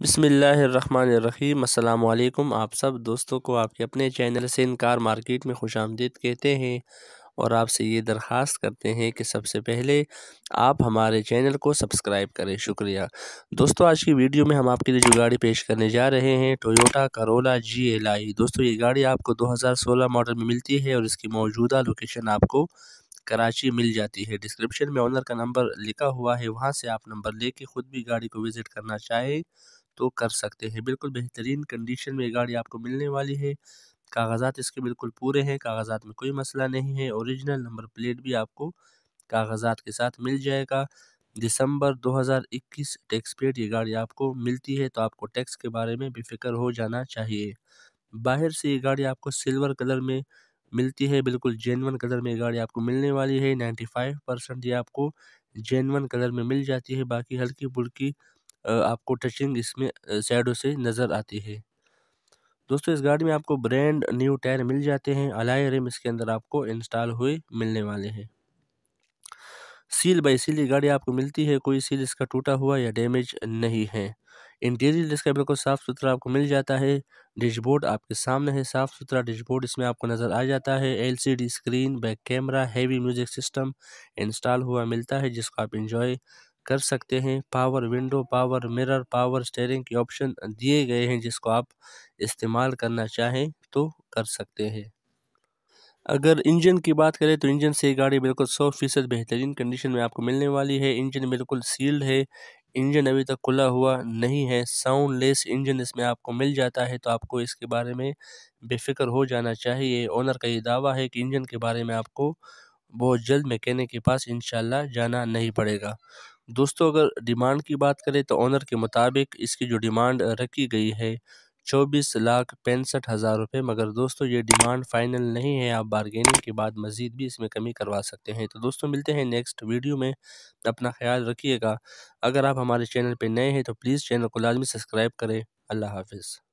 बसमीम् अल्लाम आप सब दोस्तों को आपके अपने चैनल से इनकार मार्केट में खुश आमदीद कहते हैं और आपसे ये दरख्वास्त करते हैं कि सबसे पहले आप हमारे चैनल को सब्सक्राइब करें शुक्रिया दोस्तों आज की वीडियो में हम आपके लिए जो गाड़ी पेश करने जा रहे हैं Toyota Corolla G L I दोस्तों ये गाड़ी आपको सोलह मॉडल में मिलती है और इसकी मौजूदा लोकेशन आपको कराची मिल जाती है डिस्क्रिप्शन में ऑनर का नंबर लिखा हुआ है वहाँ से आप नंबर लेके ख़ुद भी गाड़ी को विज़िट करना चाहें तो कर सकते हैं बिल्कुल बेहतरीन कंडीशन में गाड़ी आपको मिलने वाली है कागजात इसके बिल्कुल पूरे हैं कागजात में कोई मसला नहीं है ओरिजिनल नंबर प्लेट भी आपको कागजात के साथ मिल जाएगा दिसंबर 2021 टैक्स पेड ये गाड़ी आपको मिलती है तो आपको टैक्स के बारे में बेफिक्र हो जाना चाहिए बाहर से ये गाड़ी आपको सिल्वर कलर में मिलती है बिल्कुल जेनवन कलर में ये गाड़ी आपको मिलने वाली है नाइन्टी फाइव परसेंट ये आपको जेनवन कलर में मिल जाती है बाकी हल्की फुल्की आपको टचिंग इसमें साइडों से नज़र आती है दोस्तों इस गाड़ी में आपको ब्रांड न्यू टायर मिल जाते हैं अलाय रिम इसके अंदर आपको इंस्टॉल हुए मिलने वाले हैं सील बाई सील ये गाड़ी आपको मिलती है कोई सील इसका टूटा हुआ या डैमेज नहीं है इंटीरियर इसका बिल्कुल साफ़ सुथरा आपको मिल जाता है डिशबोर्ड आपके सामने है साफ़ सुथरा डिशबोर्ड इसमें आपको नज़र आ जाता है LCD screen back camera heavy music system install हुआ मिलता है जिसको आप इंजॉय कर सकते हैं power window power mirror power steering के ऑप्शन दिए गए हैं जिसको आप इस्तेमाल करना चाहें तो कर सकते हैं अगर इंजन की बात करें तो इंजन से गाड़ी बिल्कुल सौ फीसद बेहतरीन कंडीशन में आपको मिलने वाली है इंजन बिल्कुल सील्ड है इंजन अभी तक खुला हुआ नहीं है साउंड लेस इंजन इसमें आपको मिल जाता है तो आपको इसके बारे में बेफिक्र हो जाना चाहिए ओनर का ये दावा है कि इंजन के बारे में आपको बहुत जल्द मैकेनिक के पास इन जाना नहीं पड़ेगा दोस्तों अगर डिमांड की बात करें तो ऑनर के मुताबिक इसकी जो डिमांड रखी गई है चौबीस लाख पैंसठ हज़ार रुपये मगर दोस्तों ये डिमांड फाइनल नहीं है आप बारगेनिंग के बाद मज़ीद भी इसमें कमी करवा सकते हैं तो दोस्तों मिलते हैं नेक्स्ट वीडियो में अपना ख्याल रखिएगा अगर आप हमारे चैनल पर नए हैं तो प्लीज़ चैनल को लाजमी सब्सक्राइब करें अल्लाह हाफिज़